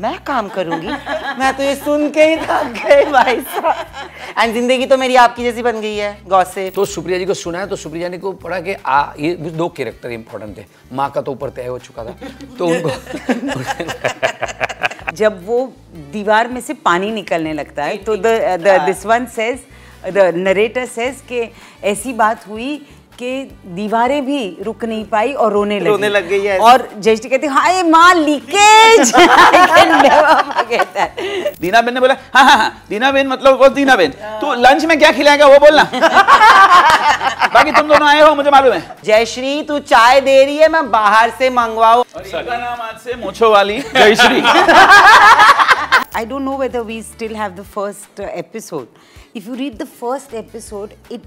मैं काम करूंगी मैं तो ये सुन के ही थक गए भाई साहब एंड जिंदगी तो मेरी आपकी जैसी बन गई है गौसे तो सुप्रिया जी को सुना है तो सुप्रिया जी को पढ़ा कि आ ये दो कैरेक्टर इंपॉर्टेंट थे माँ का तो ऊपर तय हो चुका था तो उनको जब वो दीवार में से पानी निकलने लगता है तो this one says the narrator says के ऐसी बात हुई के दीवारें भी रुक नहीं पाई और रोने लगी रोने लग गई है और जयश्री कहती हाय माँ लीकेज दीना बेन ने बोला हाँ हाँ हाँ दीना बेन मतलब वो दीना बेन हाँ। तू लंच में क्या खिलाएगा वो बोलना बाकी तुम दोनों आए हो मुझे मालूम है जयश्री तू चाय दे रही है मैं बाहर से मंगवाऊ नाम आज से मोछो वाली Jayashree I don't know whether we still have the first episode. If you read the first episode, it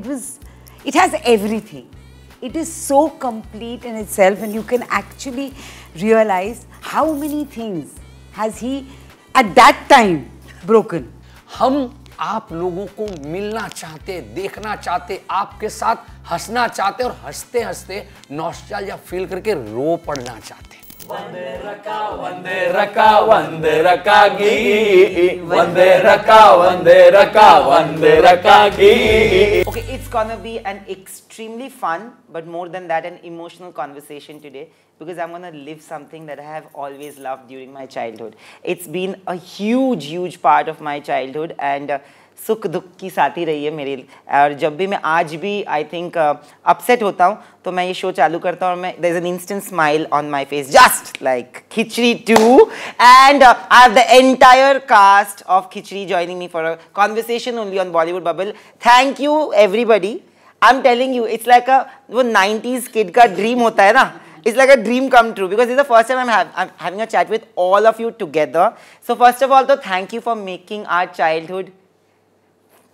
it was It has everything. It is so complete in itself and you can actually realize how many things has he at that time broken. हम आप लोगों को मिलना चाहते देखना चाहते आपके साथ हंसना चाहते और हंसते हंसते नौस्टाल या फील करके रो पड़ना चाहते Okay, it's gonna be an extremely fun, but more than that, an emotional conversation today because I'm gonna live something that I have always loved during my childhood. It's been a huge, huge part of my childhood, and uh, सुख दुख की साथी रही है मेरे लिए और जब भी मैं आज भी आई थिंक अपसेट होता हूँ तो मैं ये शो चालू करता हूँ और मैं there is an instant smile on my face just like Khichdi two and I the entire cast of Khichdi joining me for conversation only on Bollywood Bubble thank you everybody I am telling you it's like a वो nineties kid का dream होता है ना it's like a dream come true because is the first time I ha having chat with all of you together so first of all तो thank you for making our making our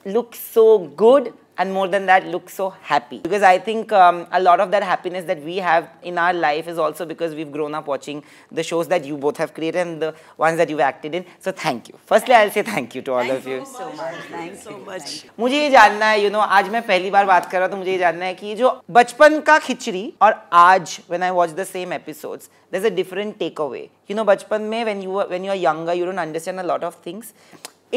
look so good and more than that look so happy because i think um, a lot of that happiness that we have in our life is also because we've grown up watching the shows that you both have created and the ones that you've acted in so thank you firstly i'll say thank you to all thank of you so much thank you so much मुझे ये जानना है you no आज मैं पहली बार बात कर रहा हूं तो मुझे ये जानना है कि जो बचपन का खिचड़ी और आज when I watch the same episodes, there's a different takeaway. You know, you know बचपन में when when you are younger, you don't understand a lot of things.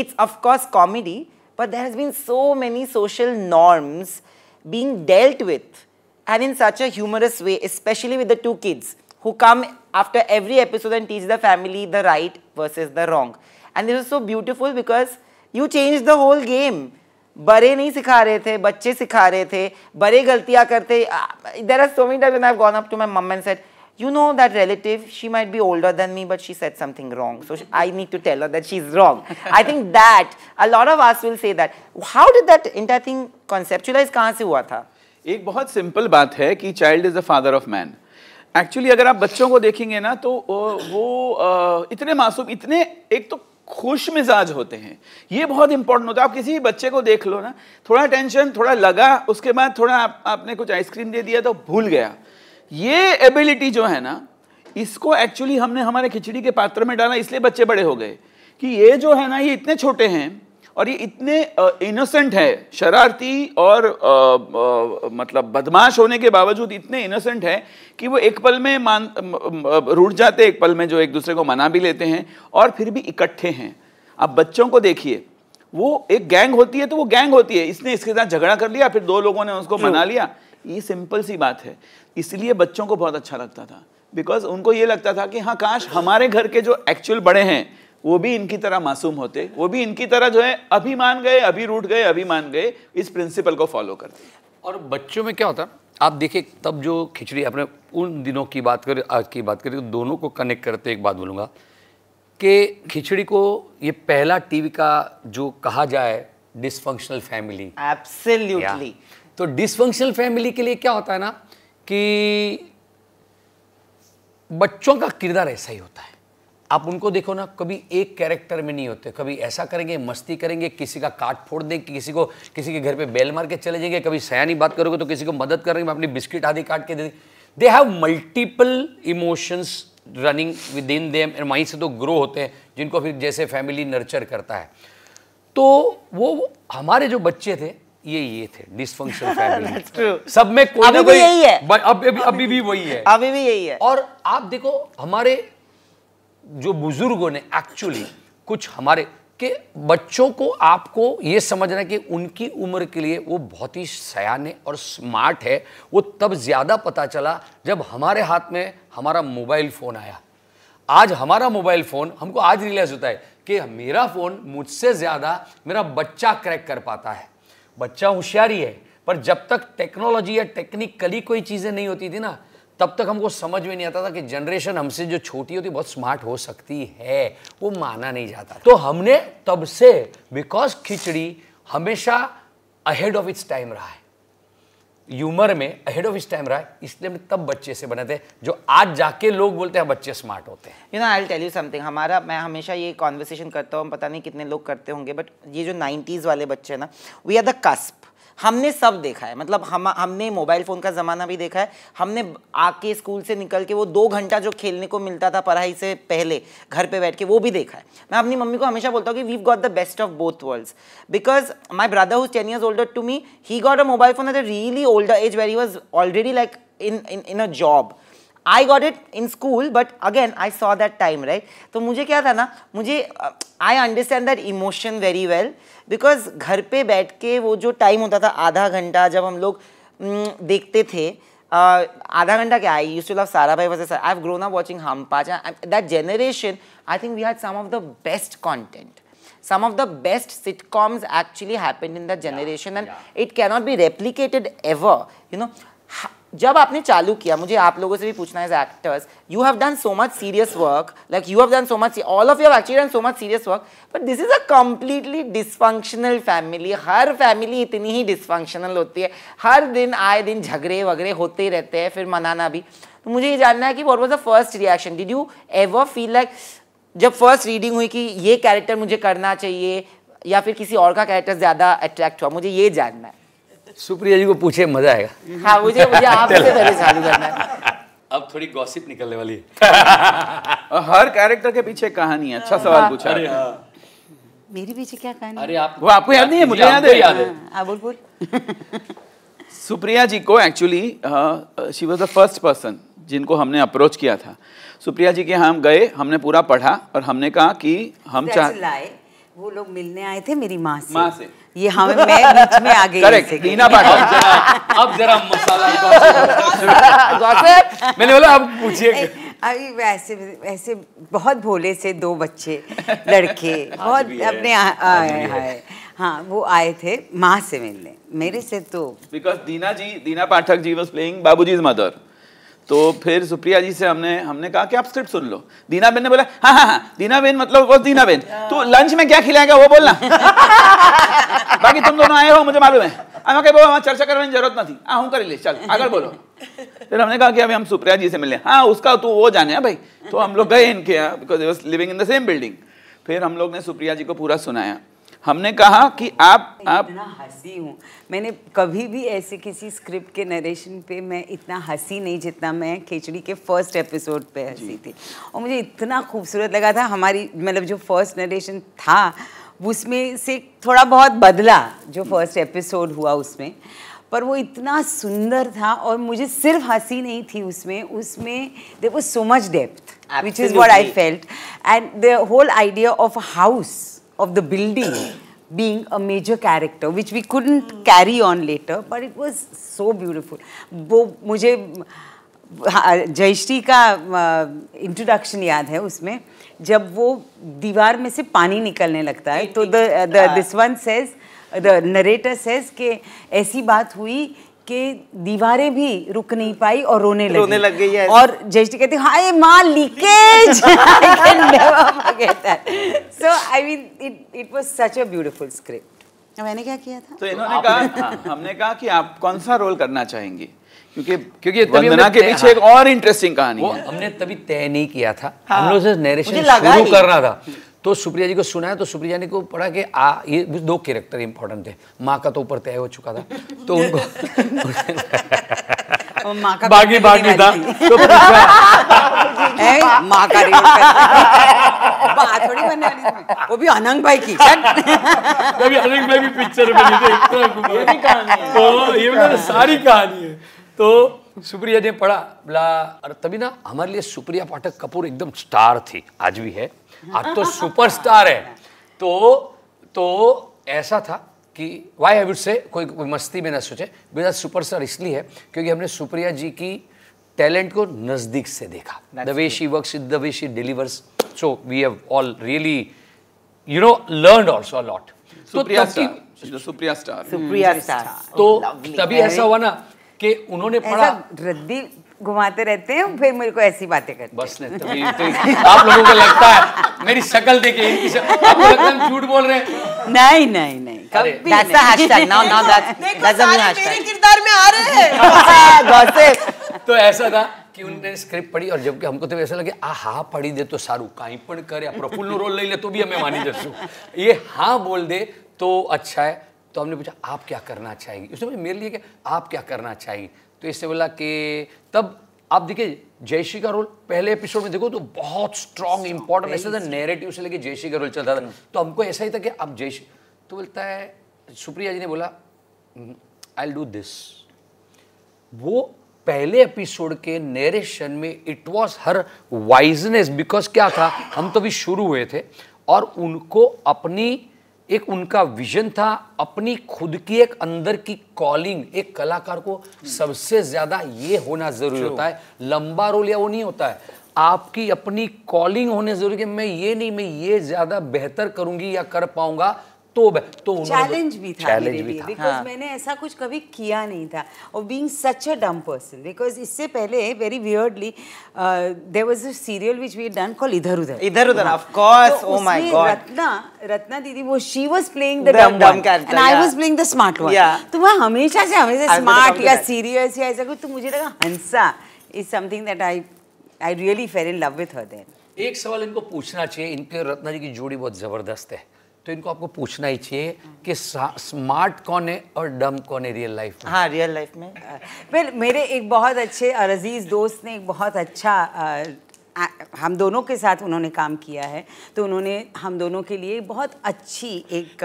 It's of course comedy. But there has been so many social norms being dealt with and in such a humorous way, especially with the two kids who come after every episode and teach the family the right versus the wrong. And this was so beautiful because you changed the whole game. बड़े नहीं सिखा रहे थे बच्चे सिखा रहे थे बड़े गलतियां करते there are so many time I gone up to my mum and you know that relative, she might be older than me, but she said something wrong. So she, I need to tell her that she's wrong. I think that, a lot of us will say that. How did that entire thing conceptualize? kahan se hua tha ek bahut simple baat hai ki child is the father of man actually agar aap bachchon ko dekhenge na to wo itne masoom itne ek to खुश मिजाज होते हैं ये बहुत important होता है आप किसी भी बच्चे को देख लो ना थोड़ा टेंशन थोड़ा लगा उसके बाद थोड़ा आप, आपने कुछ आइसक्रीम दे दिया तो भूल गया ये एबिलिटी जो है ना इसको एक्चुअली हमने हमारे खिचड़ी के पात्र में डाला इसलिए बच्चे बड़े हो गए कि ये जो है ना ये इतने छोटे हैं और ये इतने इनोसेंट है शरारती और आ, आ, मतलब बदमाश होने के बावजूद इतने इनोसेंट है कि वो एक पल में मान रुट जाते एक पल में जो एक दूसरे को मना भी लेते हैं और फिर भी इकट्ठे हैं आप बच्चों को देखिए वो एक गैंग होती है तो वो गैंग होती है इसने इसके साथ झगड़ा कर लिया फिर दो लोगों ने उसको मना लिया ये सिंपल सी बात है इसलिए बच्चों को बहुत अच्छा लगता था बिकॉज उनको ये लगता था कि हाँ काश हमारे घर के जो एक्चुअल बड़े हैं वो भी इनकी तरह मासूम होते वो भी इनकी तरह जो है अभी मान गए अभी रूट गए अभी मान गए इस प्रिंसिपल को फॉलो करते और बच्चों में क्या होता आप देखिए तब जो खिचड़ी आपने उन दिनों की बात करें आज की बात करें तो दोनों को कनेक्ट करते एक बात बोलूँगा कि खिचड़ी को ये पहला टीवी का जो कहा जाए डिसफंक्शनल फैमिली एब्सोल्युटली तो डिसफंक्शनल फैमिली के लिए क्या होता है ना कि बच्चों का किरदार ऐसा ही होता है आप उनको देखो ना कभी एक कैरेक्टर में नहीं होते कभी ऐसा करेंगे मस्ती करेंगे किसी का काट फोड़ देंगे किसी को किसी के घर पे बैल मार के चले जाएंगे कभी सयानी बात करोगे तो किसी को मदद करेंगे अपनी बिस्किट आदि काट के दे दे have multiple emotions running within them mind से तो ग्रो होते हैं जिनको फिर जैसे फैमिली नर्चर करता है तो वो हमारे जो बच्चे थे ये ये थे डिसफंक्शन फैमिली सब में कोई अभी भी यही है अभी, अभी, अभी, अभी भी वही है अभी भी यही है और आप देखो हमारे जो बुजुर्गों ने एक्चुअली कुछ हमारे के बच्चों को आपको ये समझना कि उनकी उम्र के लिए वो बहुत ही सयाने और स्मार्ट है वो तब ज़्यादा पता चला जब हमारे हाथ में हमारा मोबाइल फ़ोन आया आज हमारा मोबाइल फ़ोन हमको आज रियलाइज़ होता है कि मेरा फ़ोन मुझसे ज़्यादा मेरा बच्चा क्रैक कर पाता है बच्चा होशियारी है पर जब तक टेक्नोलॉजी या टेक्निकली कोई चीज़ें नहीं होती थी ना तब तक हमको समझ में नहीं आता था कि जनरेशन हमसे जो छोटी होती बहुत स्मार्ट हो सकती है वो माना नहीं जाता तो हमने तब से बिकॉज खिचड़ी हमेशा अहेड ऑफ इट्स टाइम रहा है यूमर में अहेड ऑफ इस टाइम रहा है इसलिए हम तब बच्चे से बने थे जो आज जाके लोग बोलते हैं बच्चे स्मार्ट होते हैं you know I tell you something हमारा मैं हमेशा ये कॉन्वर्सेशन करता हूँ पता नहीं कितने लोग करते होंगे बट ये जो नाइन्टीज़ वाले बच्चे हैं ना वी आर द कस्प हमने सब देखा है मतलब हम हमने मोबाइल फ़ोन का ज़माना भी देखा है हमने आके स्कूल से निकल के वो दो घंटा जो खेलने को मिलता था पढ़ाई से पहले घर पे बैठ के वो भी देखा है मैं अपनी मम्मी को हमेशा बोलता हूँ कि we got the best of both worlds because my brother whose ten years older to me he got a mobile phone at a really older age where he was already like in in in a job I got it in school but again I saw that time right तो मुझे क्या था ना मुझे I understand that emotion very well because घर पे बैठ के वो जो टाइम होता था आधा घंटा जब हम लोग mm, देखते थे uh, आधा घंटा क्या आई use to love Sarabhai वैसे I have grown up watching Hum Paanch that generation I think we had some of the best content some of the best sitcoms actually happened in that generation yeah, and yeah. it cannot be replicated ever जब आपने चालू किया मुझे आप लोगों से भी पूछना है actors you have done so much serious work like you have done so much all of you actually done so much serious work but this is a completely dysfunctional family हर फैमिली इतनी ही dysfunctional होती है हर दिन आए दिन झगड़े वगैरह होते ही रहते हैं फिर मनाना भी तो मुझे ये जानना है कि what was the first reaction did you ever feel like जब फर्स्ट रीडिंग हुई कि ये कैरेक्टर मुझे करना चाहिए या फिर किसी और का कैरेक्टर ज़्यादा अट्रैक्ट हुआ मुझे ये जानना है सुप्रिया जी को पूछे मजा आएगा हाँ मुझे मुझे आपसे पहले चालू करना है अब थोड़ी गॉसिप निकलने वाली है हर कैरेक्टर के पीछे कहानी है अच्छा हाँ। सवाल पूछा अरे हाँ मेरे पीछे क्या कहानी अरे आप वो आपको याद नहीं है मुझे याद है याद है आप हाँ, हाँ, बोल बोल सुप्रिया जी को actually she was the first person जिनको हमने अप्रोच किया था सुप्रिया जी के हम गए हमने पूरा पढ़ा और हमने कहा कि हम चाहे वो लोग मिलने आए थे मेरी माँ से माँ से ये हम हाँ, मैं बीच में आ गई करेक्ट लीना पाठक अब जरा मसाला मैंने बोला अब पूछिए अभी वैसे वैसे बहुत भोले से दो बच्चे लड़के बहुत अपने आए हैं हाँ वो आए थे माँ से मिलने मेरे से तो because Dina ji Dina Pathak ji was playing Babuji's mother तो फिर सुप्रिया जी से हमने हमने कहा कि आप स्क्रिप्ट सुन लो दीना बेन ने बोला हाँ हाँ हाँ दीना बेन मतलब वो दीना बेन तू लंच में क्या खिलाएगा वो बोलना बाकी तुम दोनों आए हो मुझे मालूम है हम वो चर्चा करने की जरूरत नहीं थी हाँ हम कर ले चल अगर बोलो फिर हमने कहा कि अभी हम सुप्रिया जी से मिले हाँ उसका तो वो जाने हाँ भाई तो हम लोग गए इनके यहाँ because living in the same building फिर हम लोग ने सुप्रिया जी को पूरा सुनाया हमने कहा कि आप आप इतना हंसी हूँ मैंने कभी भी ऐसे किसी स्क्रिप्ट के नरेशन पे मैं इतना हंसी नहीं जितना मैं खिचड़ी के फर्स्ट एपिसोड पे हंसी थी और मुझे इतना खूबसूरत लगा था हमारी मतलब जो फर्स्ट नरेशन था उसमें से थोड़ा बहुत बदला जो फर्स्ट एपिसोड हुआ उसमें पर वो इतना सुंदर था और मुझे सिर्फ हंसी नहीं थी उसमें उसमें दे वो so much depth which is what I felt and the whole idea of house of the building being a major character, which we couldn't mm. carry on later, but it was so beautiful. वो मुझे जयश्री का introduction याद है उसमें जब वो दीवार में से पानी निकलने लगता है तो the this one says the narrator says के ऐसी बात हुई कि दीवारें भी रुक नहीं पाई और रोने लगी रोने लग गई है और जयश्री कहती हाय माँ leakage so I mean it it was such a beautiful script मैंने क्या किया था तो इन्होंने कहा हमने कहा कि आप कौन सा रोल करना चाहेंगी क्योंकि क्योंकि वंदना के पीछे एक हाँ। और इंटरेस्टिंग कहानी है हमने तभी तय नहीं किया था हाँ, हम लोग नरेशन शुरू कर रहा था तो सुप्रिया जी को सुनाया तो सुप्रिया जी को पढ़ा कि आ ये दो कैरेक्टर इंपॉर्टेंट थे माँ का तो ऊपर तय हो चुका था तो उनको बाकी बाकी था तो माँ का तो थोड़ी बनने वाली वो भी अनंग भाई की कभी अनंग भाई भी पिक्चर में नहीं थे इतना तो ये सारी कहानी है तो सुप्रिया ने पढ़ा बोला अरे तभी ना हमारे लिए सुप्रिया पाठक कपूर एकदम स्टार थी आज भी है आज तो सुपरस्टार है तो तो ऐसा था कि वाई आई वुड से कोई, कोई मस्ती में ना सोचे बिना सुपरस्टार इसलिए है क्योंकि हमने सुप्रिया जी की टैलेंट को नज़दीक से देखा the way she work the way she delivers so we have all really you know learn also lot Supriya star Supriya star mm. तो तभी ऐसा हुआ ना कि उन्होंने पढ़ा रद्दी घुमाते रहते हैं फिर मेरे को ऐसी बातें करते बस ने तो, तो आप लोगों को लगता है मेरी शक्ल देखे झूठ बोल रहे हैं नहीं नहीं नहीं तो ऐसा था हमको तो लगे दे तो करे प्रफुल्ल रोल ले ले तो भी हमें मानी जसू ये हाँ बोल दे तो अच्छा है तो हमने पूछा आप क्या करना चाहेंगे उसने पूछा मेरे लिए क्या आप क्या करना चाहेंगे तो इससे बोला कि तब आप देखिए जयश्री का रोल पहले एपिसोड में देखो तो बहुत स्ट्रॉन्ग इंपॉर्टेंट ऐसा था नैरेटिव से लेके जयश्री का रोल चलता था तो हमको ऐसा ही था कि आप जयश्री तो बोलता है सुप्रिया जी ने बोला आई डू दिस वो पहले एपिसोड के नरेशन में it was her wiseness because क्या था हम तो भी शुरू हुए थे और उनको अपनी एक उनका विजन था अपनी खुद की एक अंदर की कॉलिंग एक कलाकार को सबसे ज्यादा ये होना जरूरी होता है लंबा रोल या वो नहीं होता है आपकी अपनी कॉलिंग होने जरूरी है मैं ये नहीं मैं ये ज्यादा बेहतर करूंगी या कर पाऊंगा तो तो चैलेंज भी था चैलेंज भी था बिकॉज हाँ. मैंने ऐसा कुछ कभी किया नहीं था और बीइंग सच अ डम पर्सन बिकॉज इससे पहले very weirdly there was a serial which we done call Idhar Udhar Idhar Udhar of course oh my god Ratna Ratna didi वो she was playing the dumb dumb character and I was playing the smart one तो वह हमेशा से हमेशा smart या serious या ऐसा कुछ तो मुझे लगा Hansa is something that I I really fell in love with her then एक सवाल इनको पूछना चाहिए इनके रत्ना जी की जोड़ी बहुत जबरदस्त है तो इनको आपको पूछना ही चाहिए कि स्मार्ट कौन है और डम कौन है रियल लाइफ में हाँ रियल लाइफ में फिर मेरे एक बहुत अच्छे और अजीज़ दोस्त ने एक बहुत अच्छा आ, आ, हम दोनों के साथ उन्होंने काम किया है तो उन्होंने हम दोनों के लिए बहुत अच्छी एक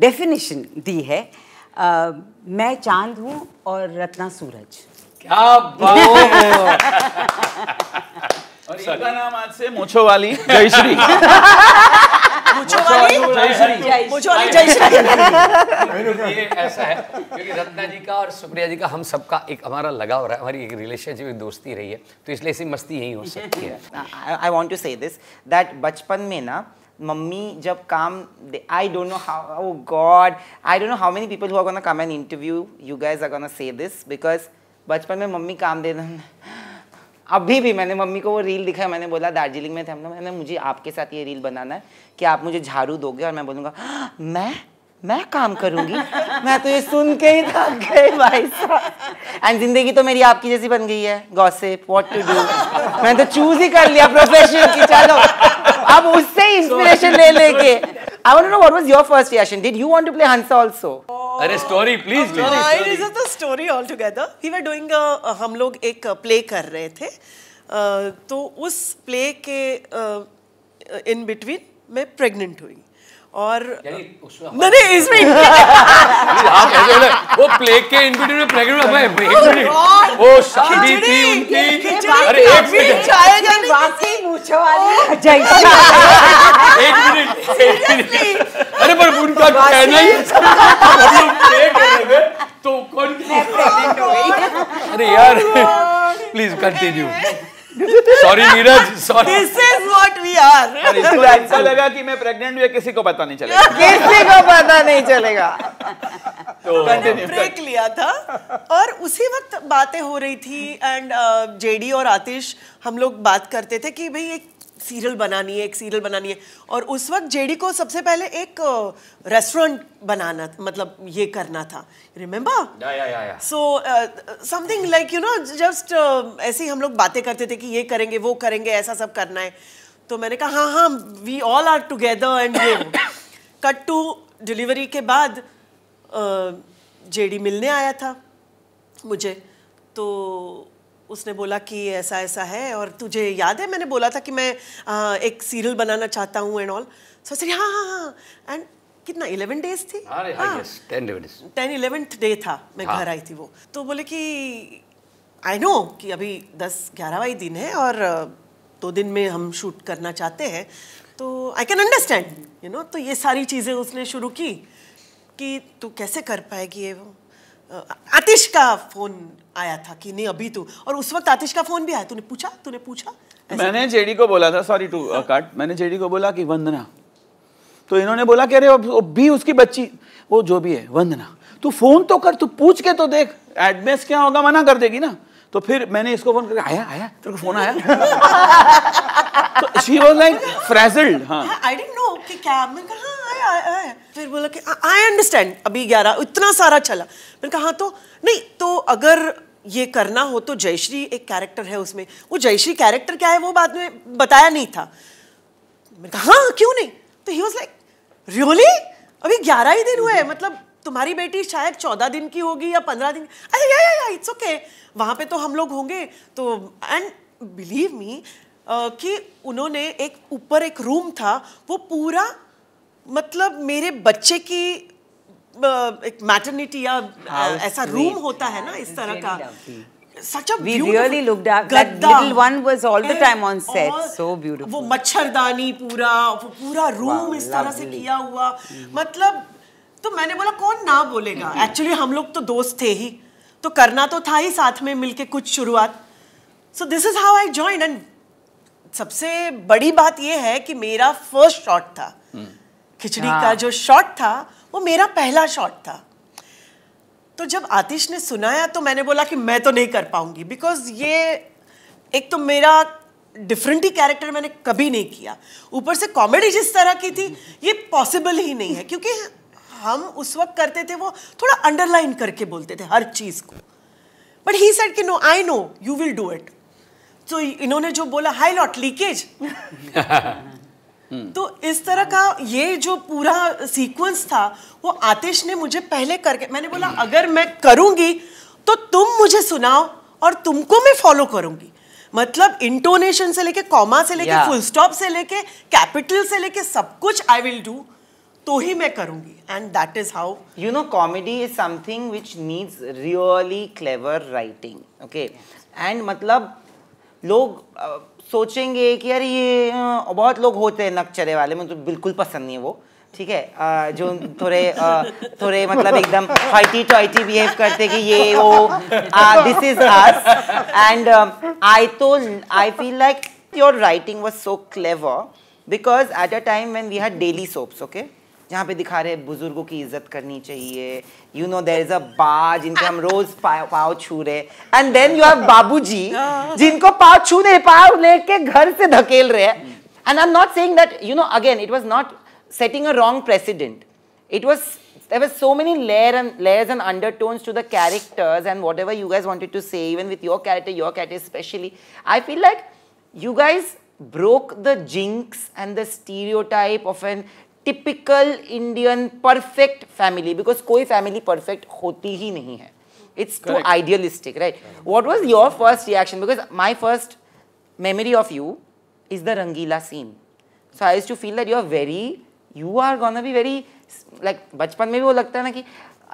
डेफिनेशन दी है आ, मैं चांद हूँ और रत्ना सूरज क्या बात और इनका नाम आज से मोछो वाली जयश्री सुप्रिया जी का हम सबका एक हमारा लगाव रहा है हमारी एक रिलेशनशिप दोस्ती रही है तो इसलिए ऐसी मस्ती यही हो सकती है I want to say this that बचपन में ना मम्मी जब काम I don't know how god I don't know how many people हुआ come an interview you guess अगर से दिस बिकॉज बचपन में मम्मी काम दे देना अभी भी मैंने मम्मी को वो रील दिखाया मैंने बोला दार्जिलिंग में थे हम लोग मैंने मुझे आपके साथ ये रील बनाना है कि आप मुझे झाड़ू दोगे और मैं बोलूँगा मैं मैं काम करूंगी मैं तो ये सुन के ही थक गई भाई साहब एंड जिंदगी तो मेरी आपकी जैसी बन गई है गॉसिप व्हाट टू डू मैं तो चूज ही कर लिया प्रोफेशन की चलो अब उससे इंस्पिरेशन ले लेके I want to know what was your first reaction did you want to play Hansa also अरे story please the story all together we were doing हम लोग एक प्ले कर रहे थे तो उस प्ले के इन बिटवीन मैं प्रेग्नेंट हुई और नहीं इसमें आप ऐसे वो प्लेग के इन एक मिनट वो शादी थी उनकी अरे एक मिनट चाय जाने वाली oh, अच्छा, एक मिनट अरे पर उनका कहना ही हम लोग कर रहे तो कौन अरे यार please oh continue sorry Neeraj sorry this is what we are इसको ऐसा लगा कि मैं प्रेग्नेंट हुई किसी को पता नहीं चलेगा किसी को पता नहीं चलेगा तो मैंने ब्रेक लिया था और उसी वक्त बातें हो रही थी एंड जेडी uh, और आतिश हम लोग बात करते थे कि भाई एक सीरियल बनानी है एक सीरियल बनानी है और उस वक्त जेडी को सबसे पहले एक रेस्टोरेंट बनाना मतलब ये करना था remember so something like you know just ऐसे ही हम लोग बातें करते थे कि ये करेंगे वो करेंगे ऐसा सब करना है तो मैंने कहा हाँ हाँ we all are together and cut to delivery के बाद जेडी मिलने आया था मुझे तो उसने बोला कि ऐसा ऐसा है और तुझे याद है मैंने बोला था कि मैं आ, एक सीरियल बनाना चाहता हूँ एंड ऑल सो सर हाँ हाँ हाँ एंड कितना इलेवन डेज थी टेन इलेवेंथ डे था मैं हाँ. घर आई थी वो तो बोले कि आई नो कि अभी दस ग्यारहवा दिन है और दो दिन में हम शूट करना चाहते हैं तो I can understand you know तो ये सारी चीज़ें उसने शुरू की कि तू कैसे कर पाएगी ये वो आतिश का फोन आया था कि नहीं अभी तू तो। और उस वक्त आतिश का फोन भी आया तूने पूछा तूने पूछा तो मैंने जेडी को बोला था सॉरी टू कट मैंने जेडी को बोला कि वंदना तो इन्होंने बोला कि अरे वो भी उसकी बच्ची वो जो भी है वंदना तू फोन तो कर तू पूछ के तो देख एडमेस क्या होगा मना कर देगी ना तो फिर मैंने इसको फोन करके आया आया तेरे को फोन आया शी वाज लाइक फ्रेजल्ड हां आई डिडंट नो कि क्या मैं कहा हां आया आया फिर बोला कि आई अंडरस्टैंड अभी 11 इतना सारा चला मैंने कहा हाँ, तो नहीं तो अगर ये करना हो तो जयश्री एक कैरेक्टर है उसमें वो जयश्री कैरेक्टर क्या है वो बाद में बताया नहीं था मैंने कहा हाँ क्यों नहीं तो ही वॉज लाइक रियली अभी ग्यारह ही दिन हुए हैं मतलब तुम्हारी बेटी शायद चौदह दिन की होगी या पंद्रह दिन अरे या या या इट्स ओके okay. वहाँ पे तो हम लोग होंगे तो एंड बिलीव मी कि उन्होंने एक ऊपर एक रूम था वो पूरा मतलब मेरे बच्चे की एक मैटरनिटी या ऐसा रूम होता है ना इस तरह का such a we beautiful really looked at that little one was all the time on set so beautiful वो मच्छरदानी पूरा वो पूरा रूम wow, इस तरह से किया हुआ mm-hmm. मतलब तो मैंने बोला कौन ना बोलेगा mm-hmm. actually हम लोग तो दोस्त थे ही तो करना तो था ही साथ में मिलके कुछ शुरुआत so this is how i joined and सबसे बड़ी बात यह है कि मेरा फर्स्ट शॉट था खिचड़ी का हाँ। जो शॉट था वो मेरा पहला शॉट था तो जब आतिश ने सुनाया तो मैंने बोला कि मैं तो नहीं कर पाऊंगी बिकॉज ये एक तो मेरा डिफरेंट ही कैरेक्टर मैंने कभी नहीं किया ऊपर से कॉमेडी जिस तरह की थी ये पॉसिबल ही नहीं है क्योंकि हम उस वक्त करते थे वो थोड़ा अंडरलाइन करके बोलते थे हर चीज़ को बट ही सेड कि no I know you will do it तो इन्होंने जो बोला हाई लॉट लीकेज तो इस तरह का ये जो पूरा सीक्वेंस था वो आतिश ने मुझे पहले करके मैंने बोला अगर मैं करूंगी तो तुम मुझे सुनाओ और तुमको मैं फॉलो करूंगी मतलब इंटोनेशन से लेके कॉमा से लेके फुल स्टॉप से लेके कैपिटल से लेके सब कुछ आई विल डू तो ही मैं करूंगी and that is how you know comedy is something which needs really clever writing okay and मतलब लोग आ, सोचेंगे कि यार ये बहुत लोग होते हैं नक्चरे वाले मुझे तो बिल्कुल पसंद नहीं है वो ठीक है आ, जो थोड़े आ, थोड़े मतलब एकदम फाइटी टॉइटी बिहेव करते कि ये वो this is us and I तो I feel like your writing was so clever because at a time when we had daily soaps okay जहाँ पे दिखा रहे बुजुर्गों की इज्जत करनी चाहिए you know there is a Ba जिनके हम रोज पाव, पाव छू रहे एंड देन यू हैव बाबूजी जिनको पाव छू रहे पाव लेके घर से धकेल रहे हैं and I am not saying that you know again it was not setting a wrong president it was there were so many layer and layers and undertones to the characters and whatever you guys wanted to say even with your character your character especially i feel like you guys broke the jinx and the stereotype of an typical Indian perfect family because कोई family perfect होती ही नहीं है it's too idealistic right what was your first reaction because my first memory of you is the Rangeela scene so I too feel that you are very you are gonna very like बचपन में भी वो लगता है ना कि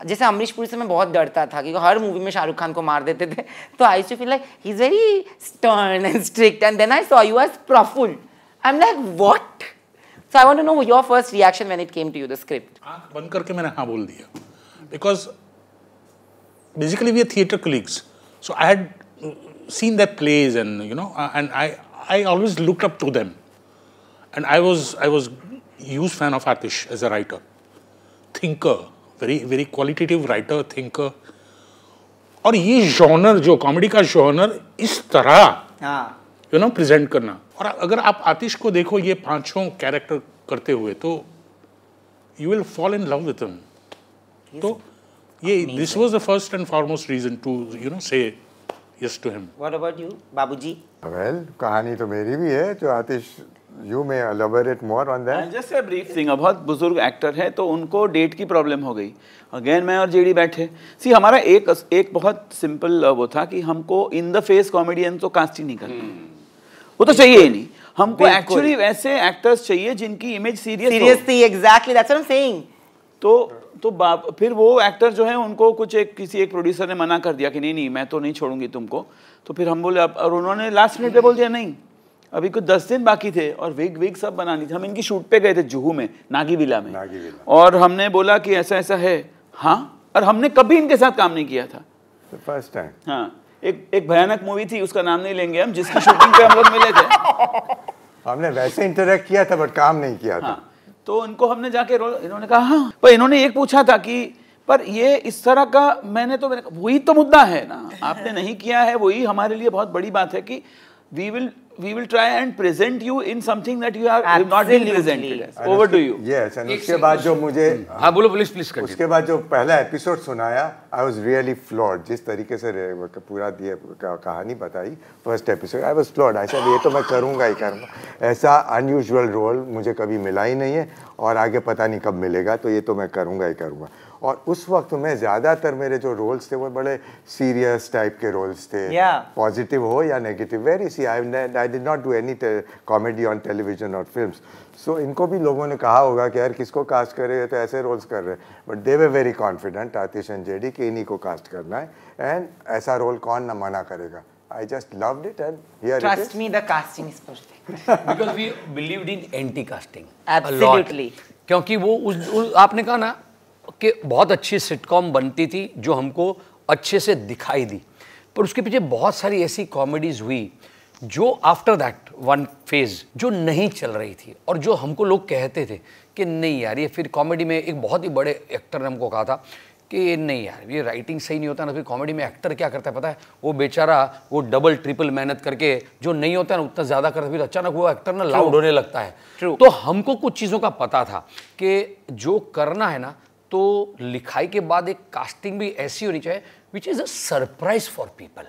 जैसे अमरीश पुरी से मैं बहुत डरता था क्योंकि हर मूवी में शाहरुख खान को मार देते थे तो I too feel like he is very stern and strict and then I saw you are Praful I am like what So I want to know your first reaction when it came to you, the script. बंद करके मैंने हाँ बोल दिया, because basically we are theatre colleagues. So I had uh, seen their plays and you know, uh, and I I always looked up to them, and I was I was huge fan of Atish as a writer, thinker, very very qualitative writer, thinker. और ये genre जो comedy का genre इस तरह you know present करना और अगर आप आतिश को देखो ये पांचों कैरेक्टर करते हुए तो you will fall in love with him तो ये this was the first and foremost reason to you know say yes to him what about you बाबूजी वेल कहानी तो मेरी भी है जो Atish you may elaborate more on that just a brief thing बहुत बुजुर्ग एक्टर है तो उनको डेट की प्रॉब्लम हो गई अगेन मैं और जेडी बैठे सी हमारा एक एक बहुत सिंपल वो था कि हमको इन द फेस कॉमेडियन तो कास्ट ही नहीं करना hmm। वो तो चाहिए ही नहीं हमको एक्चुअली वैसे एक्टर्स चाहिए जिनकी इमेज सीरियस सीरियस थी exactly that's what I am saying तो तो बाप फिर वो एक्टर जो है उनको कुछ एक किसी एक प्रोड्यूसर ने मना कर दिया कि नहीं नहीं मैं तो नहीं छोड़ूंगी तुमको तो फिर हम बोले और उन्होंने लास्ट मिनट पे बोल दिया नहीं अभी कुछ दस दिन बाकी थे और विग विग सब बनानी थी हम इनकी शूट पे गए थे जुहू में नागी विला में नागी विला। और हमने बोला कि ऐसा ऐसा है हाँ और हमने कभी इनके साथ काम नहीं किया था फर्स्ट टाइम हाँ एक एक भयानक मूवी थी उसका नाम नहीं लेंगे हम जिसकी शूटिंग पे हम लोग मिले थे हमने वैसे इंटरेक्ट किया था बट काम नहीं किया था हाँ, तो इनको हमने जाके इन्होंने कहा हाँ पर इन्होंने एक पूछा था कि पर ये इस तरह का मैंने तो मैंने वही तो मुद्दा है ना आपने नहीं किया है वही हमारे लिए बहुत बड़ी बात है कि we will we will try and present you in something that you have Absolutely. not been presented as. Over to you. Yes, and उसके बाद जो मुझे हाँ बोलो please पुलिस कर uske baad jo pehla episode sunaya I was really floored jis tarike se pura diye kahani batayi first episode I was floored. I said ye to main karunga hi karunga aisa unusual role mujhe kabhi mila hi nahi hai aur aage pata nahi kab milega to ye to main karunga hi karunga और उस वक्त में ज़्यादातर मेरे जो roles थे वो बड़े सीरियस टाइप के रोल्स थे पॉजिटिव हो या negative very see I I did not do any comedy on television और फिल्म सो इनको भी लोगों ने कहा होगा कि यार किसको कास्ट कर रहे हो तो ऐसे रोल्स कर रहे हैं but they were very confident Atish and JD कि इन्हीं को कास्ट करना है एंड ऐसा रोल कौन ना मना करेगा I just loved it and here Trust it is. Trust me, the casting is perfect. because we believed in anti-casting. Absolutely. क्योंकि वो उस, उस आपने कहा ना कि बहुत अच्छी सिटकॉम बनती थी जो हमको अच्छे से दिखाई दी पर उसके पीछे बहुत सारी ऐसी कॉमेडीज़ हुई जो आफ्टर दैट वन फेज जो नहीं चल रही थी और जो हमको लोग कहते थे कि नहीं यार ये फिर कॉमेडी में एक बहुत ही बड़े एक्टर ने हमको कहा था कि नहीं यार ये राइटिंग सही नहीं होता ना तो फिर कॉमेडी में एक्टर क्या करता है पता है वो बेचारा वो डबल ट्रिपल मेहनत करके जो नहीं होता ना उतना ज़्यादा करता फिर अचानक वो एक्टर ना लाउड होने लगता है True. तो हमको कुछ चीज़ों का पता था कि जो करना है ना तो लिखाई के बाद एक कास्टिंग भी ऐसी होनी चाहिए which is a surprise for people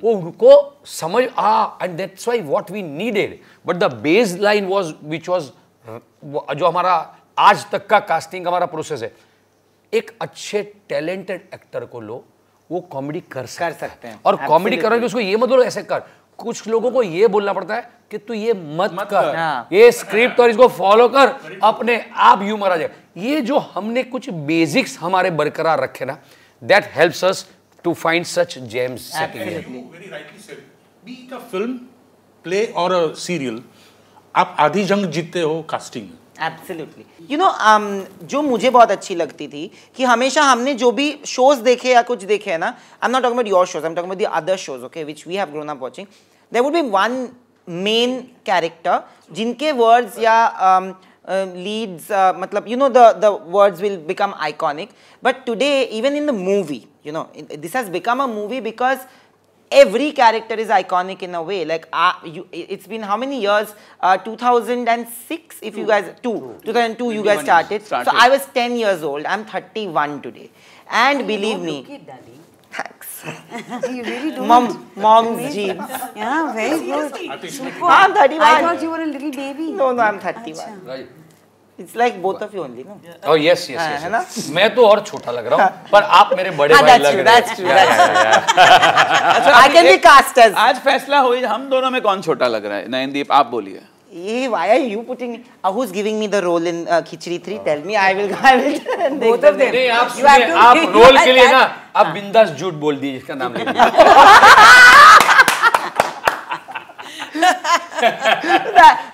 वो उनको समझ आ and that's why what we needed but the base line was which was जो हमारा आज तक का कास्टिंग हमारा प्रोसेस है एक अच्छे टैलेंटेड एक्टर को लो वो कॉमेडी कर कर सकते हैं और कॉमेडी करने के उसको ये मत बोलो ऐसे कर कुछ लोगों को ये बोलना पड़ता है कि तू ये मत, मत कर, कर। हाँ। ये स्क्रिप्ट और इसको फॉलो कर अपने आप यू मारा जाए ये जो हमने कुछ बेसिक्स हमारे बरकरार रखे ना that helps us to find such gems film play और सीरियल आप आधी जंग जीतते हो कास्टिंग एब्सोल्युटली यू नो जो मुझे बहुत अच्छी लगती थी कि हमेशा हमने जो भी शोज देखे या कुछ देखे है ना I am not talking about your shows I am talking about the other shows okay which we have grown up watching there would be one main character jinke words ya um, uh, leads uh, matlab you know the the words will become iconic but today even in the movie you know it, this has become a movie because every character is iconic in a way like uh, you, it's been how many years uh, 2006 if two. you guys two, two. 2002 you guys started. started. so i was 10 years old i'm 31 today and believe me you really don't. Mom, mom's mean, jeans. Yeah, very good. I'm 31. I thought you were a little baby. No, no, I'm 31. Right. It's like both of you only, no? Oh yes, yes, yes. है ना? मैं तो और छोटा लग रहा हूँ, पर आप मेरे बड़े भाई लग रहे हैं। That's true, that's true. अच्छा, I can be cast as. आज फैसला हुई, हम दोनों में कौन छोटा लग रहा है? नयनदीप, आप बोलिए। Hey, why are you putting? Uh, who's giving me the role in uh, Khichdi Three? Uh, Tell me, I will. I will. Both of them. नहीं आप सुनिए आप रोल के लिए ना आप बिंदास झूठ बोल दीजिए इसका नाम ले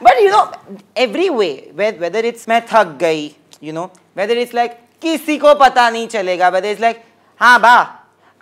But you know, every way, whether it's मैं थक गई, you know, whether it's like किसी को पता नहीं चलेगा, whether it's like हाँ बा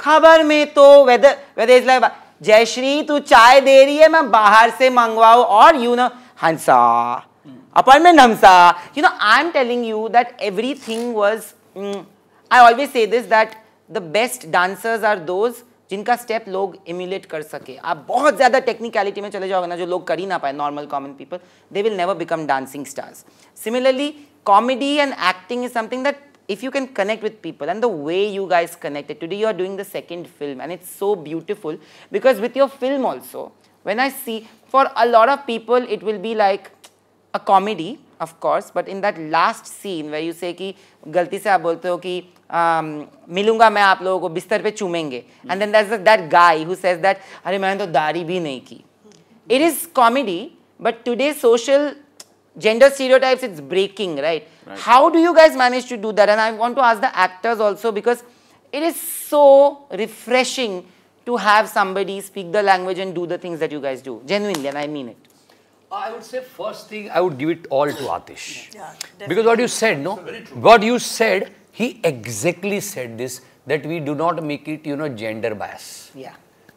खबर में तो whether whether it's like Jayashree तू चाय दे रही है मैं बाहर से मंगवाऊ और you you know know, Hansa. Mm. Appointment Hansa. You know, I'm telling you that everything was. Mm, I always say this that the best dancers are those. जिनका स्टेप लोग इम्यूलेट कर सके आप बहुत ज़्यादा टेक्निकलिटी में चले जाओगे ना जो लोग कर ही ना पाए normal common people they will never become dancing stars similarly comedy and acting is something that if you can connect with people and the way you guys connected today you are doing the second film and it's so beautiful because with your film also When I see, for a lot of people, it will be like a comedy, of course, but in that last scene where you say कि गलती से आप बोलते हो कि मिलूंगा मैं आप लोगों को बिस्तर पे चूमेंगे and then that's that guy who says that अरे मैंने तो दाढ़ी भी नहीं की it is comedy but today social gender stereotypes it's breaking right? right how do you guys manage to do that and i want to ask the actors also because it is so refreshing to have somebody speak the language and do the things that you guys do? Genuinely, and I mean it. I would say first thing, I would give it all to Atish. Yeah, because what you said, no? What you said, he exactly said this, that we do not make it, you know, gender bias. Yeah.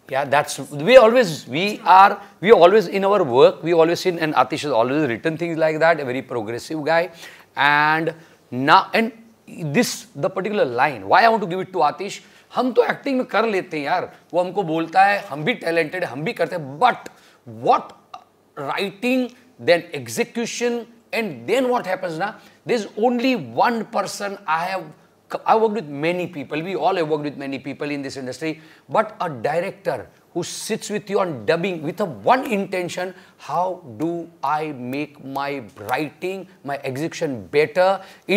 Yeah, that's, we always, we are, we always in our work, we always seen, and Atish has always written things like that, a very progressive guy. And now, and this, the particular line, why I want to give it to Atish, हम तो acting में कर लेते हैं यार वो हमको बोलता है हम भी टैलेंटेड हम भी करते हैं but what writing then execution and then what happens ना there is only one person I have I worked with many people. We all have worked with many people in this industry, but a director who sits with you on dubbing with a one intention: how do I make my writing, my execution better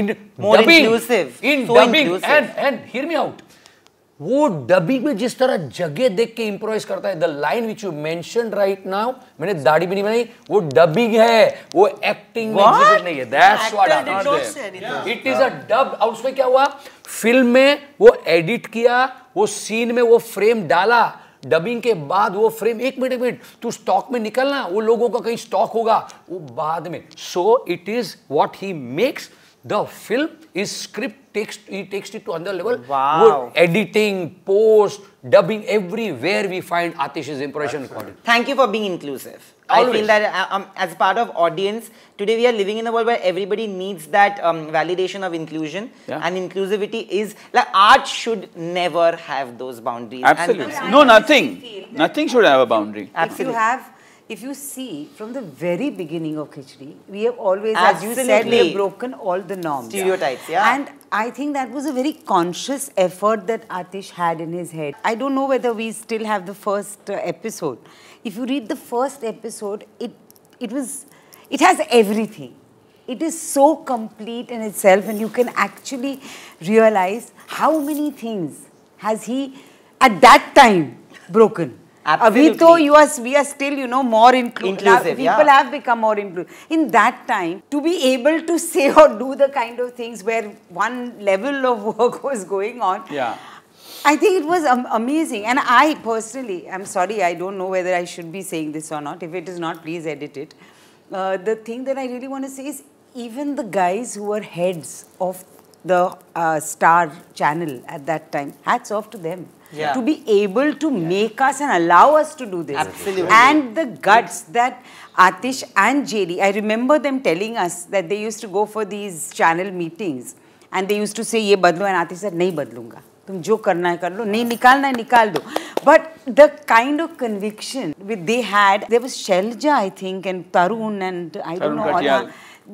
in More dubbing, inclusive. in so dubbing? Inclusive. And and hear me out. वो dubbing में जिस तरह जगह देख के improvise करता है the line which you mention right now मैंने दाढ़ी भी नहीं बनाई वो डबिंग है वो एक्टिंग नहीं है that's it is a dub और उसमें क्या हुआ फिल्म में वो एडिट किया वो सीन में वो फ्रेम डाला डबिंग के बाद वो फ्रेम एक मिनट एक मिनट तू स्टॉक में निकलना वो लोगों का कहीं स्टॉक होगा वो बाद में so it is what he makes The film is script text, it takes it to another level. Wow. editing, post, dubbing, everywhere we find Atish's impression quality. Thank you for being inclusive. Always. I feel that uh, um, as part of audience, today we are living in a world where everybody needs that um, validation of inclusion yeah. and inclusivity is, like art should never have those boundaries. Absolutely. no, nothing. Nothing should have a boundary. Absolutely. If you have if you see from the very beginning of khichdi, we have always, Absolutely. as you said, we have broken all the norms. Stereotypes, yeah. And I think that was a very conscious effort that Atish had in his head. I don't know whether we still have the first uh, episode. If you read the first episode, it it was it has everything. It is so complete in itself, and you can actually realize how many things has he at that time broken. Absolutely. Abhi you are, we are still, you know, more inclusive. People yeah. have become more inclusive. In that time, to be able to say or do the kind of things where one level of work was going on. Yeah. I think it was amazing. And I personally, I'm sorry, I don't know whether I should be saying this or not. If it is not, please edit it. Uh, the thing that I really want to say is even the guys who were heads of the uh, star channel at that time, hats off to them yeah. to be able to yeah. make us and allow us to do this. Absolutely. And the guts that Atish and JD, I remember them telling us that they used to go for these channel meetings and they used to say, ye badlo and Atish said, nahi badlunga. तुम जो करना है कर लो नहीं निकालना है निकाल दो but the kind of conviction with they had there was Shailaja I Tarun, and Tarun and I don't know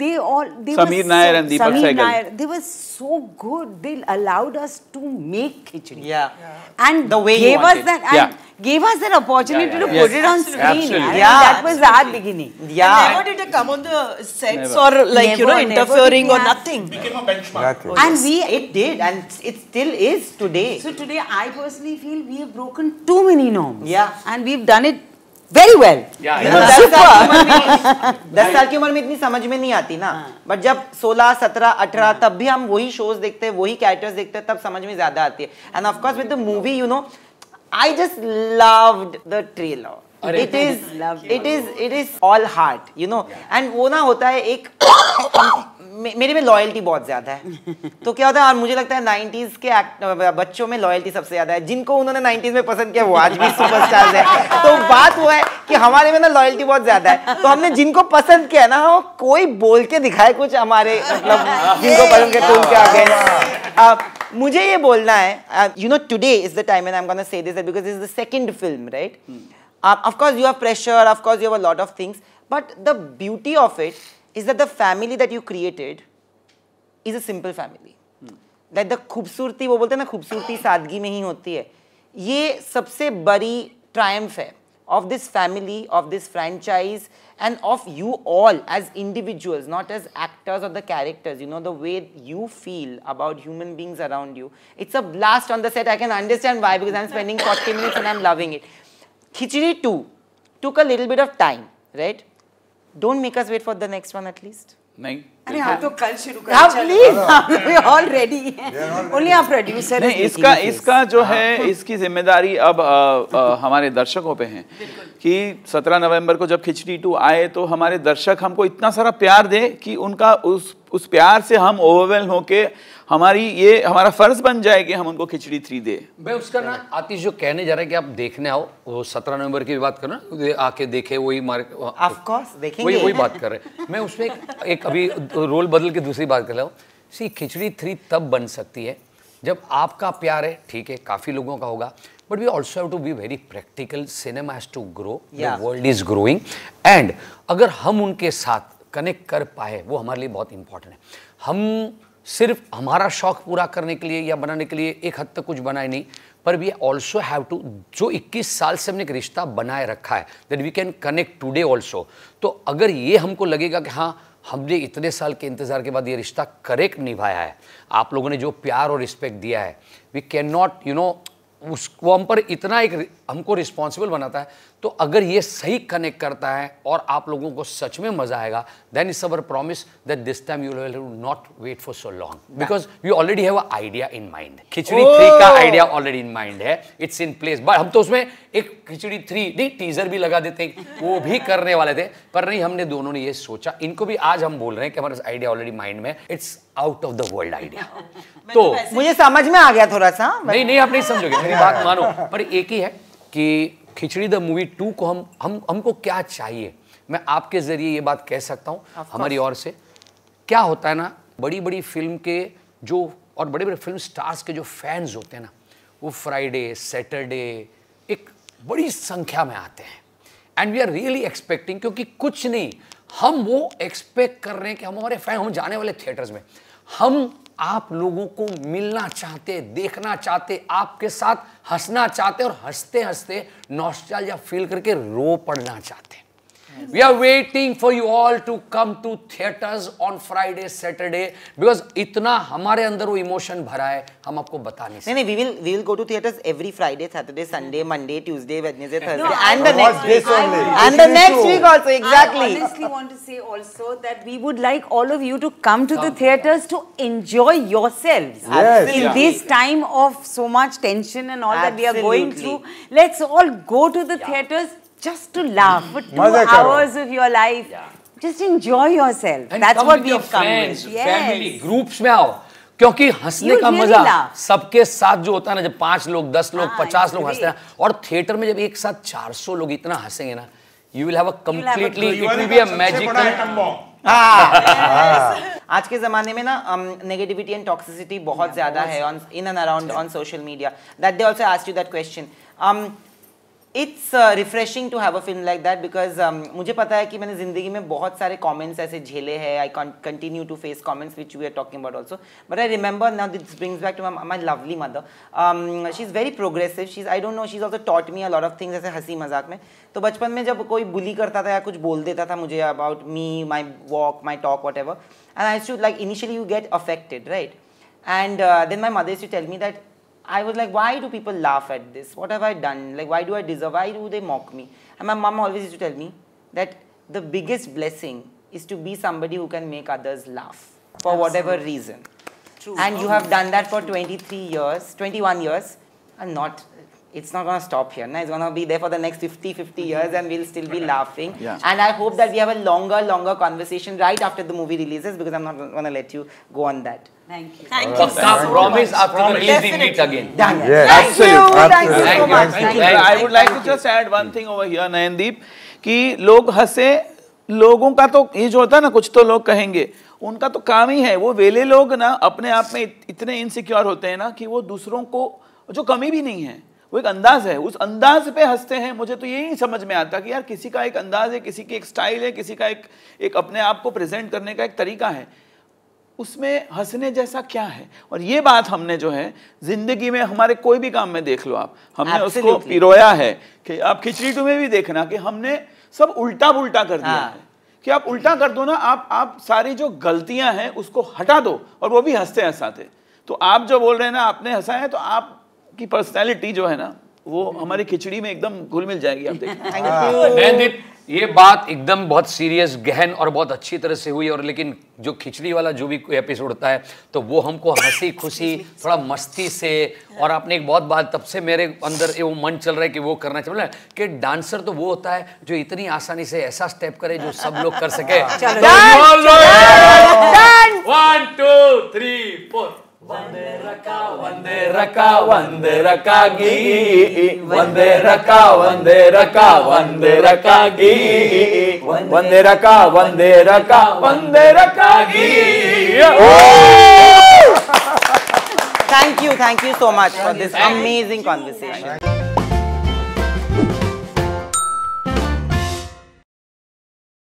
they all they Samir Nair so, and Deepak Samir Nair, they were so good. They allowed us to make khichdi. Yeah. yeah. And the way gave us that and yeah. gave us that opportunity yeah, to put it on screen. Absolutely. Yeah. That was absolutely. our beginning. Yeah. And never did it come on the sets never. or like never, you know interfering or nothing. became a benchmark. Exactly. And we it did and it still is today. So today I personally feel we have broken too many norms. Yeah. And we've done it very well दस साल की उम्र में इतनी समझ में नहीं आती ना हाँ। बट जब 16, 17, 18 तब भी हम वही शोज देखते हैं वही कैरेक्टर्स देखते हैं तब समझ में ज्यादा आती है and of course with the movie you know I just love the trailer it is it is it is all heart you know and वो ना होता है एक मेरे में लॉयल्टी बहुत ज़्यादा है तो क्या होता है और मुझे लगता है नाइन्टीज़ के बच्चों में लॉयल्टी सबसे ज़्यादा है जिनको उन्होंने नाइन्टीज़ में पसंद किया वो आज भी सुपरस्टार्स है तो बात वो है कि हमारे में ना लॉयल्टी बहुत ज़्यादा है तो हमने जिनको पसंद किया ना वो कोई बोल के दिखाए कुछ हमारे मतलब जिनको पसंद किया तो उनके आगे मुझे ये बोलना है you know today is the time and I am gonna say this because is the second film right of course you have pressure of course you have a lot of things but the beauty of it is that the family that you created is a simple family. That hmm. the खूबसूरती वो बोलते na khubsurti, खूबसूरती सादगी hi hoti hai. है ये सबसे बड़ी Triumph है of this family, of this franchise, and of you all as individuals, not as actors or the characters. You know, the way you feel about human beings around you. It's a blast on the set. I can understand why, because I'm spending 40 minutes and I'm loving it. Khichdi 2 took a little bit of time, right? Don't make us wait for the next one at least. No. अरे आप तो कल शुरू कर आप please already only आप producer नहीं इसका इसका जो हाँ। है इसकी जिम्मेदारी अब हमारे दर्शकों पे है कि 17 नवंबर को जब खिचड़ी टू आए तो हमारे दर्शक हमको इतना सारा प्यार दे कि उनका उस उस प्यार से हम ओवरवेल हो के हमारी ये हमारा फर्ज बन जाए कि हम उनको खिचड़ी थ्री दे भाई उसका ना आतिश जो कहने जा रहा है कि आप देखने आओ वो सत्रह नवंबर की बात कर रहे आके देखे वही मार्केट मार्क वही वही बात कर रहे मैं उसमें एक, एक अभी रोल बदल के दूसरी बात कर रहा हूँ सी खिचड़ी थ्री तब बन सकती है जब आपका प्यार है ठीक है काफ़ी लोगों का होगा but we also have to be very practical cinema has to grow yeah. World is growing and अगर हम उनके साथ कनेक्ट कर पाए वो हमारे लिए बहुत इंपॉर्टेंट है हम सिर्फ हमारा शौक पूरा करने के लिए या बनाने के लिए एक हद तक कुछ बनाए नहीं पर वी ऑल्सो हैव टू जो 21 साल से हमने एक रिश्ता बनाए रखा है that we can connect today also तो अगर ये हमको लगेगा कि हाँ हमने इतने साल के इंतज़ार के बाद ये रिश्ता करेक्ट निभाया है आप लोगों ने जो प्यार और रिस्पेक्ट दिया है we can not you know उसको हम पर इतना एक हमको रिस्पॉन्सिबल बनाता है तो अगर ये सही कनेक्ट करता है और आप लोगों को सच में मजा आएगा then is our promise that this time you will not wait for so long because you already have idea in mind Khichdi three का आइडिया ऑलरेडी इन माइंड है इट्स इन प्लेस बट हम तो उसमें एक खिचड़ी थ्री नहीं teaser भी लगा देते हैं वो भी करने वाले थे पर नहीं हमने दोनों ने ये सोचा इनको भी आज हम बोल रहे हैं कि हमारा आइडिया ऑलरेडी माइंड में it's out of the world idea तो, तो मुझे समझ में आ गया थोड़ा सा नहीं नहीं आप नहीं समझोगे मेरी बात मानो पर एक ही है कि खिचड़ी द मूवी टू को हम हम हमको क्या चाहिए मैं आपके ज़रिए ये बात कह सकता हूँ हमारी ओर से क्या होता है ना बड़ी बड़ी फिल्म के जो और बड़े बड़े फिल्म स्टार्स के जो फैंस होते हैं ना वो फ्राइडे सैटरडे एक बड़ी संख्या में आते हैं and we are really expecting क्योंकि कुछ नहीं हम वो एक्सपेक्ट कर रहे हैं कि हम हमारे फैन हम जाने वाले थिएटर्स में हम आप लोगों को मिलना चाहते देखना चाहते आपके साथ हंसना चाहते और हंसते हंसते नॉस्टल या फील करके रो पड़ना चाहते We are waiting for you all to come to theaters on Friday, Saturday because itna hamare अंदर वो emotion भरा है हम आपको बता नहीं we will we will go to theaters every Friday, Saturday, Sunday, Monday, Tuesday, Wednesday, Thursday and the next week and the next week also exactly. I honestly want to say also that we would like all of you to come to the theaters to enjoy yourselves. In this time of so much tension and all that we are going through, let's all go to the theaters. just to laugh for two hours of your life. Yeah. Just enjoy yourself. And That's what we have come friends, with. Yes. Family, groups में आओ. क्योंकि हंसने का really मजा सबके साथ जो होता है ना जब पांच लोग दस लोग ah, पचास लोग हंसते हैं और थिएटर में जब एक साथ चार सौ लोग इतना हंसेंगे ना you will have a completely it will be a magical आज के जमाने में ना नेगेटिविटी एंड टॉक्सिसिटी बहुत ज्यादा है on in and around on social media that they also ask you that question it's refreshing to have a film like that because मुझे पता है कि मैंने ज़िंदगी में बहुत सारे कॉमेंट्स ऐसे झेले हैं I continue to face comments which we are talking about also but I remember now this brings back to my lovely mother she is very progressive she is I don't know she is also taught me a lot of things ऐसे हंसी मजाक में तो बचपन में जब कोई बुली करता था या कुछ बोल देता था मुझे about me my walk my talk whatever and I should like initially you get affected right and then my mother you tell me that I was like, why do people laugh at this? What have I done? Like, why do I deserve? Why do they mock me? And my mom always used to tell me that the biggest blessing is to be somebody who can make others laugh for Absolutely. whatever reason. True. And oh, you have done that for 23 years, 21 years, and not it's not going to stop here. No? It's going to be there for the next 50, 50 years and we'll still be laughing. Yeah. And I hope that we have a longer, longer conversation right after the movie releases because I'm not going to let you go on that. Thank you. Thank you. promise after promise. the release we meet again. Done. Yes. Thank, Absolutely. You. Absolutely. Thank you so much. Thank you. Thank you. I would like to just add one thing over here, Nayandeep, ki log hase लोगों का तो ये जो होता है ना कुछ तो लोग कहेंगे उनका तो काम ही है वो वेले लोग ना अपने आप में इतने इनसिक्योर होते हैं ना कि वो दूसरों को जो कमी भी नहीं है वो एक अंदाज है उस अंदाज पे हंसते हैं मुझे तो यही समझ में आता कि यार किसी का एक अंदाज है किसी की एक स्टाइल है किसी का एक एक अपने आप को प्रेजेंट करने का एक तरीका है उसमें हंसने जैसा क्या है और ये बात हमने जो है जिंदगी में हमारे कोई भी काम में देख लो आप हमने उसको पिरोया है कि आप खिचड़ी टू में भी देखना कि हमने सब उल्टा पुल्टा कर दिया हाँ। है कि आप उल्टा कर दो ना आप आप सारी जो गलतियां हैं उसको हटा दो और वो भी हंसते हंसाते तो आप जो बोल रहे हैं ना आपने हंसाया तो आप की पर्सनैलिटी जो है ना वो हम्म। हमारी खिचड़ी में एकदम घुल मिल जाएगी आप देखिए हाँ। ये बात एकदम बहुत सीरियस गहन और बहुत अच्छी तरह से हुई और लेकिन जो खिचड़ी वाला जो भी एपिसोड होता है तो वो हमको हंसी खुशी थोड़ा मस्ती से और आपने एक बहुत बात तब से मेरे अंदर वो मन चल रहा है कि वो करना चाहिए कि डांसर तो वो होता है जो इतनी आसानी से ऐसा स्टेप करे जो सब लोग कर सके वन टू थ्री फोर ಒಂದೇ ರಕ ಒಂದೇ ರಕಾಗಿ ಒಂದೇ ರಕ ಒಂದೇ ರಕ ಒಂದೇ ರಕಾಗಿ ಒಂದೇ ರಕ ಒಂದೇ ರಕ ಒಂದೇ ರಕಾಗಿ Thank you, thank you so much for this amazing conversation.